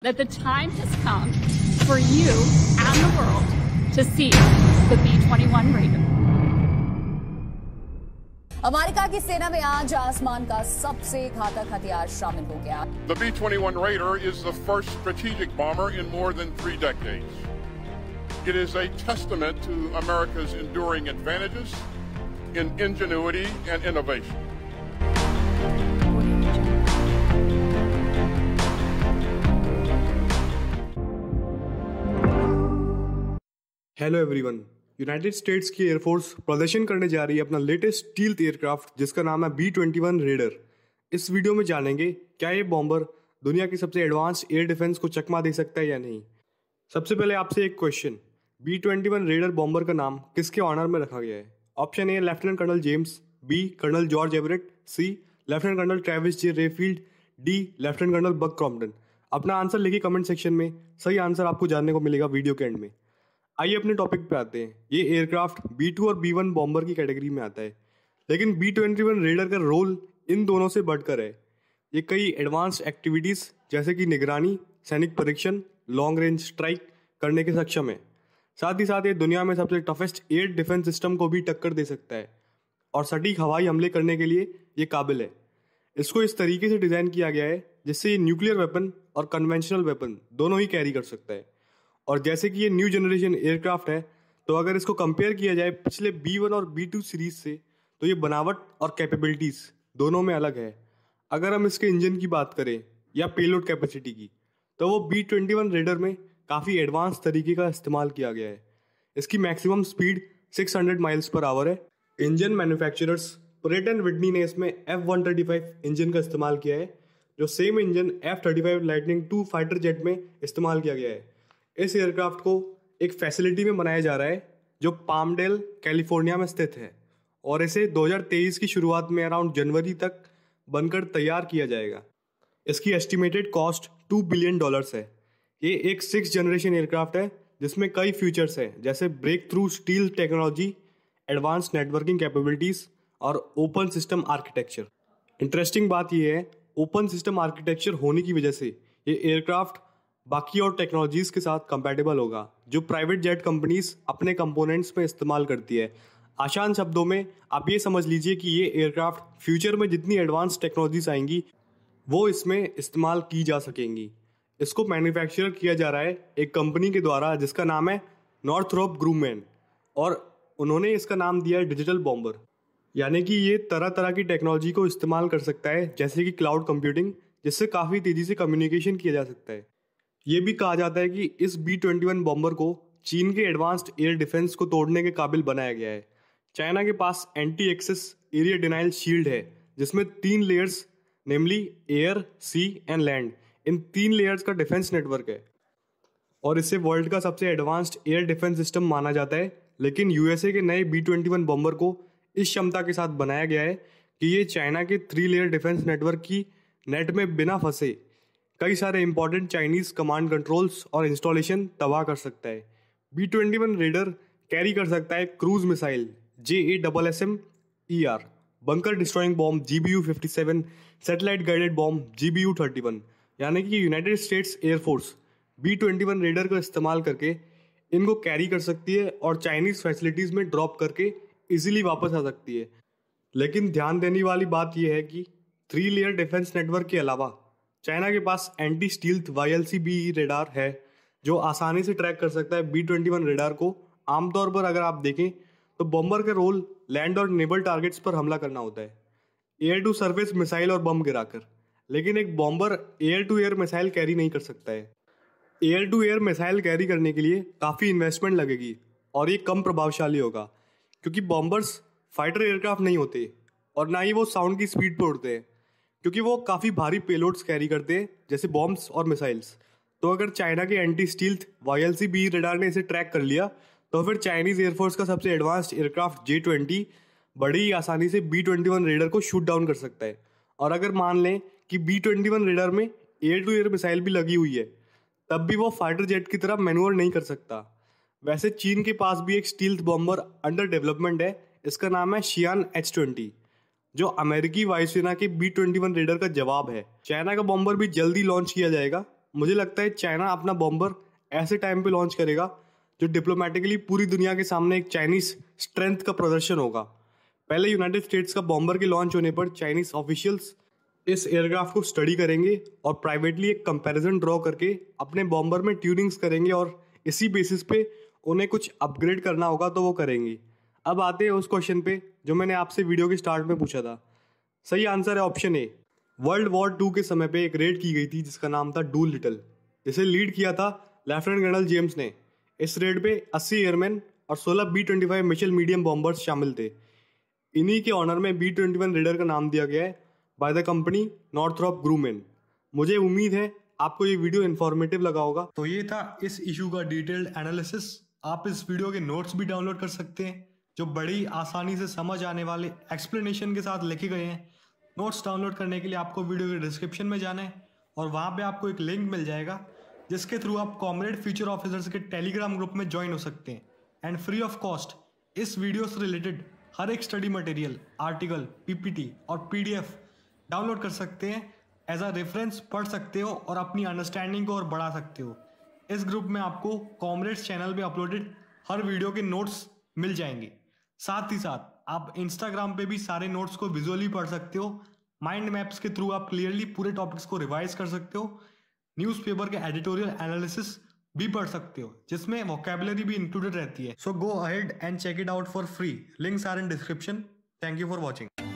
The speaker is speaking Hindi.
that the time has come for you and the world to see the B-21 Raider. America की सेना में आज आसमान का सबसे घातक हथियार शामिल हो गया The B-21 Raider is the first strategic bomber in more than three decades. It is a testament to America's enduring advantages in ingenuity and innovation. Hello everyone United States की एयरफोर्स प्रदर्शन करने जा रही है अपना लेटेस्ट स्टील्थ एयरक्राफ्ट जिसका नाम है बी ट्वेंटी वन रेडर इस वीडियो में जानेंगे क्या ये बॉम्बर दुनिया की सबसे एडवांस एयर डिफेंस को चकमा दे सकता है या नहीं सबसे पहले आपसे एक question B twenty one Raider bomber का नाम किसके ऑनर में रखा गया है option A lieutenant colonel James B colonel George Everett C lieutenant colonel Travis J Rayfield D lieutenant colonel Buck Crompton अपना आंसर लिखिए कमेंट सेक्शन में सही आंसर आपको जानने को मिलेगा वीडियो के एंड में आइए अपने टॉपिक पे आते हैं ये एयरक्राफ्ट बी टू और बी वन बॉम्बर की कैटेगरी में आता है लेकिन बी ट्वेंटी वन रेडर का रोल इन दोनों से बढ़कर है ये कई एडवांस एक्टिविटीज़ जैसे कि निगरानी सैनिक परीक्षण लॉन्ग रेंज स्ट्राइक करने के सक्षम है साथ ही साथ ये दुनिया में सबसे टफेस्ट एयर डिफेंस सिस्टम को भी टक्कर दे सकता है और सटीक हवाई हमले करने के लिए ये काबिल है इसको इस तरीके से डिज़ाइन किया गया है जिससे ये न्यूक्लियर वेपन और कन्वेंशनल वेपन दोनों ही कैरी कर सकता है और जैसे कि ये न्यू जनरेशन एयरक्राफ्ट है तो अगर इसको कंपेयर किया जाए पिछले बी वन और बी टू सीरीज से तो ये बनावट और कैपेबिलिटीज़ दोनों में अलग है अगर हम इसके इंजन की बात करें या पेलोड कैपेसिटी की तो वो बी ट्वेंटी वन रेडर में काफ़ी एडवांस तरीके का इस्तेमाल किया गया है इसकी maximum speed 600 miles per hour है engine manufacturers Pratt and Whitney ने इसमें F one thirty five engine का इस्तेमाल किया है जो same engine F thirty five Lightning two fighter jet में इस्तेमाल किया गया है इस एयरक्राफ्ट को एक फैसिलिटी में बनाया जा रहा है जो पामडेल कैलिफोर्निया में स्थित है और इसे 2023 की शुरुआत में अराउंड जनवरी तक बनकर तैयार किया जाएगा इसकी estimated cost two billion dollars है ये एक सिक्स जनरेशन एयरक्राफ्ट है जिसमें कई फ्यूचर्स हैं जैसे breakthrough stealth technology advance networking capabilities और ओपन सिस्टम आर्किटेक्चर इंटरेस्टिंग बात यह है ओपन सिस्टम आर्किटेक्चर होने की वजह से ये एयरक्राफ्ट बाकी और टेक्नोलॉजीज़ के साथ कंपेटेबल होगा जो प्राइवेट जेट कंपनीज अपने कंपोनेंट्स में इस्तेमाल करती है आसान शब्दों में आप ये समझ लीजिए कि ये एयरक्राफ्ट फ्यूचर में जितनी एडवांस टेक्नोलॉजीज आएंगी वो इसमें इस्तेमाल की जा सकेंगी इसको मैन्युफैक्चर किया जा रहा है एक कंपनी के द्वारा जिसका नाम है नॉर्थरोप ग्रूमैन और उन्होंने इसका नाम दिया है डिजिटल बॉम्बर यानी कि ये तरह तरह की टेक्नोलॉजी को इस्तेमाल कर सकता है जैसे कि क्लाउड कंप्यूटिंग जिससे काफ़ी तेज़ी से कम्युनिकेशन किया जा सकता है ये भी कहा जाता है कि इस बी ट्वेंटी वन बॉम्बर को चीन के एडवांस्ड एयर डिफेंस को तोड़ने के काबिल बनाया गया है चाइना के पास anti access area denial shield है जिसमें तीन layers namely air sea and land इन तीन लेयर्स का डिफेंस नेटवर्क है और इसे वर्ल्ड का सबसे एडवांस्ड एयर डिफेंस सिस्टम माना जाता है लेकिन यूएसए के नए बी ट्वेंटी वन बॉम्बर को इस क्षमता के साथ बनाया गया है कि ये चाइना के थ्री लेयर डिफेंस नेटवर्क की नेट में बिना फंसे कई सारे इंपॉर्टेंट चाइनीज कमांड कंट्रोल्स और इंस्टॉलेशन तबाह कर सकता है B twenty one Raider carry कर सकता है cruise missile J A double S M E R bunker destroying bomb G B U fifty seven satellite guided bomb G B U thirty one यानी कि United States air force B twenty one Raider का इस्तेमाल करके इनको कैरी कर सकती है और चाइनीज़ फैसिलिटीज़ में ड्रॉप करके इजीली वापस आ सकती है लेकिन ध्यान देने वाली बात यह है कि थ्री लेयर डिफेंस नेटवर्क के अलावा चाइना के पास एंटी स्टील्थ वाई रेडार है जो आसानी से ट्रैक कर सकता है बी ट्वेंटी वन रेडार को आमतौर पर अगर आप देखें तो बॉम्बर का रोल लैंड और नेबल टारगेट्स पर हमला करना होता है एयर टू सरफेस मिसाइल और बम गिराकर लेकिन एक bomber air to air missile carry नहीं कर सकता है air to air missile carry करने के लिए काफ़ी इन्वेस्टमेंट लगेगी और ये कम प्रभावशाली होगा क्योंकि बॉम्बर्स फाइटर एयरक्राफ्ट नहीं होते और ना ही वो साउंड की स्पीड पर उड़ते हैं क्योंकि वो काफ़ी भारी पेलोड्स कैरी करते हैं जैसे बॉम्ब्स और मिसाइल्स तो अगर चाइना के anti stealth Y L C B radar ने इसे ट्रैक कर लिया तो फिर चाइनीज़ एयरफोर्स का सबसे एडवांस्ड एयरक्राफ्ट जे ट्वेंटी बड़ी आसानी से बी ट्वेंटी वन रेडर को शूट डाउन कर सकता है और अगर मान लें कि बी ट्वेंटी वन रेडर में एयर टू एयर मिसाइल भी लगी हुई है तब भी वो फाइटर जेट की तरह मैनुअल नहीं कर सकता वैसे चीन के पास भी एक स्टील्थ बॉम्बर अंडर डेवलपमेंट है इसका नाम है शियान एच ट्वेंटी जो अमेरिकी वायुसेना के बी ट्वेंटी वन रेडर का जवाब है चाइना का बॉम्बर भी जल्दी लॉन्च किया जाएगा मुझे लगता है चाइना अपना बॉम्बर ऐसे टाइम पे लॉन्च करेगा जो डिप्लोमेटिकली पूरी दुनिया के सामने एक चाइनीज स्ट्रेंथ का प्रदर्शन होगा पहले यूनाइटेड स्टेट्स का बॉम्बर के लॉन्च होने पर चाइनीज ऑफिशियल्स इस एयरक्राफ्ट को स्टडी करेंगे और प्राइवेटली एक कंपैरिजन ड्रॉ करके अपने बॉम्बर में ट्यूनिंग्स करेंगे और इसी बेसिस पे उन्हें कुछ अपग्रेड करना होगा तो वो करेंगे अब आते हैं उस क्वेश्चन पे जो मैंने आपसे वीडियो के स्टार्ट में पूछा था सही आंसर है option A world war two के समय पे एक रेड की गई थी जिसका नाम था डू लिटल जिसे लीड किया था लेफ्टिनेंट कर्नल जेम्स ने इस रेड पे 80 एयरमैन और 16 B twenty five Mitchell medium bombers शामिल थे इन्हीं के ऑनर में बी ट्वेंटी वन रेडर का नाम दिया गया है by the company Northrop Grumman मुझे उम्मीद है आपको ये वीडियो इन्फॉर्मेटिव लगा होगा तो ये था इस इशू का डिटेल्ड एनालिसिस आप इस वीडियो के नोट्स भी डाउनलोड कर सकते हैं जो बड़ी आसानी से समझ आने वाले एक्सप्लेनेशन के साथ लिखे गए हैं नोट्स डाउनलोड करने के लिए आपको वीडियो के डिस्क्रिप्शन में जाना है और वहाँ पे आपको एक लिंक मिल जाएगा जिसके थ्रू आप कॉमरेड फ्यूचर ऑफिसर्स के टेलीग्राम ग्रुप में ज्वाइन हो सकते हैं एंड फ्री ऑफ कॉस्ट इस वीडियो से रिलेटेड हर एक स्टडी मटेरियल आर्टिकल पी और पी डाउनलोड कर सकते हैं एज अ रेफरेंस पढ़ सकते हो और अपनी अंडरस्टैंडिंग को और बढ़ा सकते हो इस ग्रुप में आपको कॉमरेड्स चैनल पे अपलोडेड हर वीडियो के नोट्स मिल जाएंगे साथ ही साथ आप इंस्टाग्राम पे भी सारे नोट्स को विजुअली पढ़ सकते हो माइंड मैप्स के थ्रू आप क्लियरली पूरे टॉपिक्स को रिवाइज कर सकते हो न्यूज़पेपर के एडिटोरियल एनालिसिस भी पढ़ सकते हो जिसमें वोकेबलरी भी इंक्लूडेड रहती है so go ahead and check it out for free links are in description thank you for watching